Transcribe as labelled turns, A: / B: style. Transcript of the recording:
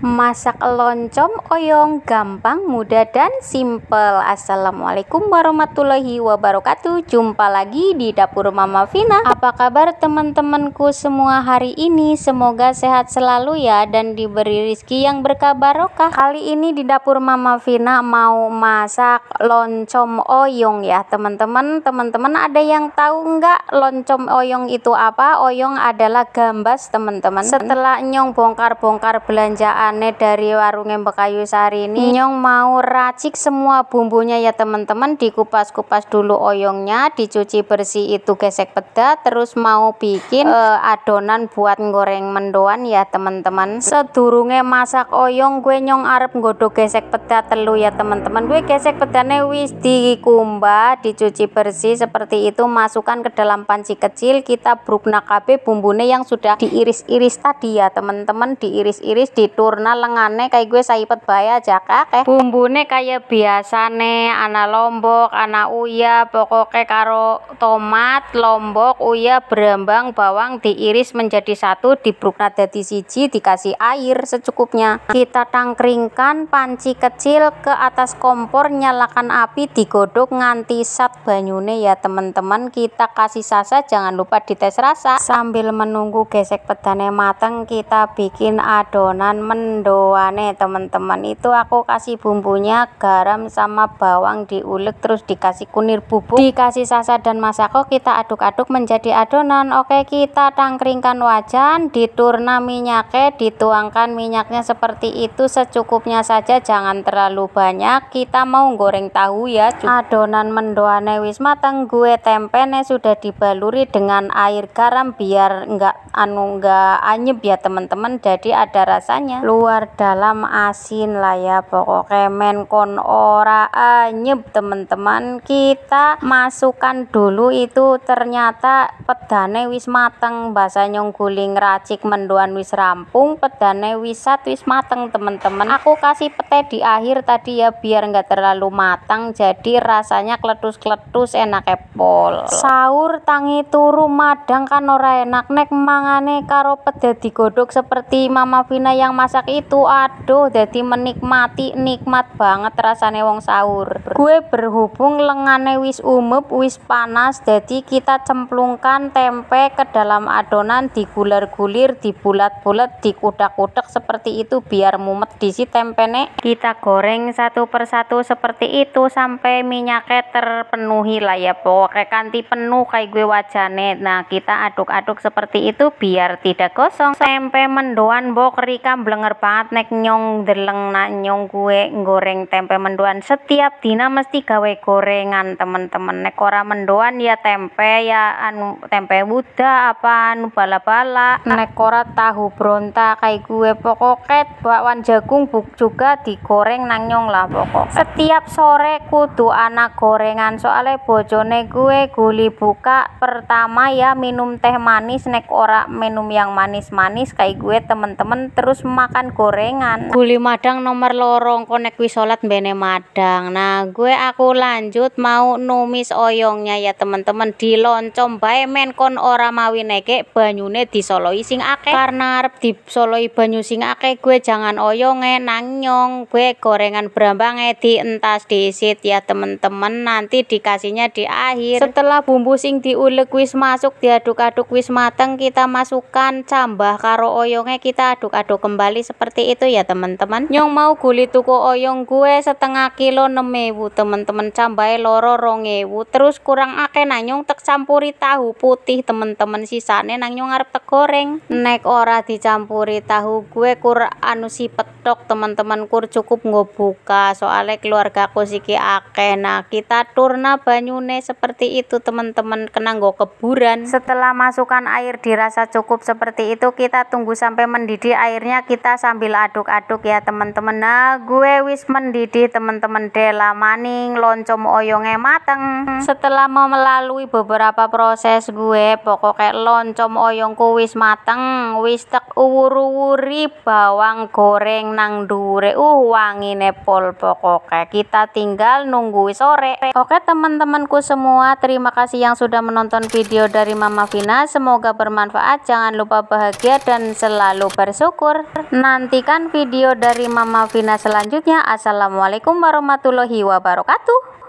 A: Masak loncom oyong gampang, mudah dan simple. Assalamualaikum warahmatullahi wabarakatuh. Jumpa lagi di dapur Mama Vina. Apa kabar teman-temanku semua hari ini? Semoga sehat selalu ya dan diberi rezeki yang berkah barokah. Kali ini di dapur Mama Vina mau masak loncom oyong ya, teman-teman. Teman-teman ada yang tahu nggak loncom oyong itu apa? Oyong adalah gambas, teman-teman. Setelah nyong bongkar-bongkar belanjaan makanannya dari warung Mbekayu Sari ini Nyong mau racik semua bumbunya ya teman-teman dikupas-kupas dulu oyongnya dicuci bersih itu gesek peda terus mau bikin uh, adonan buat goreng mendoan ya teman-teman sedurunge masak oyong gue Nyong arep nggodok gesek peda telu ya teman-teman gue gesek pedane wis dikumbah dicuci bersih seperti itu masukkan ke dalam panci kecil kita bruknak KB bumbunya yang sudah diiris-iris tadi ya teman-teman diiris-iris diturun Jurnal lengane kayak gue saipet bayar aja kak eh. Bumbune kayak biasa nih anak lombok, anak uya, pokoknya karo tomat, lombok, uya, berambang, bawang diiris menjadi satu, dibrukna dadi siji, dikasih air secukupnya. Kita tangkringkan panci kecil ke atas kompor, nyalakan api, digodok nganti sat banyune ya teman-teman. Kita kasih sasa, jangan lupa dites rasa. Sambil menunggu gesek pedane mateng, kita bikin adonan men mendoane teman-teman itu aku kasih bumbunya garam sama bawang diulek terus dikasih kunir bubuk dikasih sasa dan masako kita aduk-aduk menjadi adonan oke kita tangkringkan wajan diturna minyaknya dituangkan minyaknya seperti itu secukupnya saja jangan terlalu banyak kita mau goreng tahu ya adonan mendoane wis mateng gue tempene sudah dibaluri dengan air garam biar enggak anu enggak anyep ya teman-teman jadi ada rasanya lu keluar dalam asin lah ya pokoknya menkon ora anyep teman-teman kita masukkan dulu itu ternyata pedane wis mateng bahasa nyongguling racik menduan wis rampung pedane wisat wis mateng teman-teman aku kasih pete di akhir tadi ya biar nggak terlalu matang jadi rasanya kletus-kletus enak epol sahur tangi turu madang kan ora enak nek mangane karo pede digodok seperti mama Vina yang masak itu aduh jadi menikmati nikmat banget rasanya wong sahur gue berhubung lengane wis umep wis panas jadi kita cemplungkan tempe ke dalam adonan digulir-gulir dibulat-bulat dikudak-kudak seperti itu biar mumet si tempe nek kita goreng satu persatu seperti itu sampai minyaknya terpenuhi lah ya pokoknya kanti penuh kayak gue wajane nah kita aduk-aduk seperti itu biar tidak gosong tempe mendoan bok rika blenger banget nek nyong deleng nak nyong kue goreng tempe mendoan setiap dina mesti gawe gorengan temen-temen nek ora mendoan ya tempe ya anu tempe muda apa anu bala-bala nek ora tahu bronta kayak gue pokoket bakwan jagung buk juga digoreng nang nyong lah pokok setiap sore kudu anak gorengan soalnya bojone gue guli buka pertama ya minum teh manis nek ora minum yang manis-manis kayak gue temen-temen terus makan makan gorengan guli madang nomor lorong konek wisolat bene madang nah gue aku lanjut mau numis oyongnya ya teman-teman loncom bae men kon ora mawi neke banyune di solo sing ake karena arep disoloi banyu sing ake gue jangan oyonge nang nyong gue gorengan berambang entas di sit ya teman-teman nanti dikasihnya di akhir setelah bumbu sing diulek wis masuk diaduk-aduk wis mateng kita masukkan cambah karo oyonge kita aduk-aduk kembali seperti itu ya teman-teman nyong mau guli tuku oyong gue setengah kilo 6.000 teman-teman cambai loro rongewu terus kurang akeh nanyong tek campuri tahu putih teman-teman sisane nanyong ngarep tek goreng nek ora dicampuri tahu gue kur anu si petok teman-teman kur cukup nggo soale keluarga aku siki ake nah kita turna banyune seperti itu teman-teman kena nggo keburan setelah masukkan air dirasa cukup seperti itu kita tunggu sampai mendidih airnya kita sambil aduk-aduk ya teman-teman nah gue wis mendidih teman-teman dela maning loncom oyonge mateng setelah mau melalui beberapa proses gue pokoknya loncom oyongku wis mateng wis tek uwur-uwuri bawang goreng nang dure uh wangine pol pokoknya kita tinggal nunggu sore oke teman-temanku semua terima kasih yang sudah menonton video dari Mama Vina semoga bermanfaat jangan lupa bahagia dan selalu bersyukur nah Nantikan video dari Mama Vina selanjutnya. Assalamualaikum warahmatullahi wabarakatuh.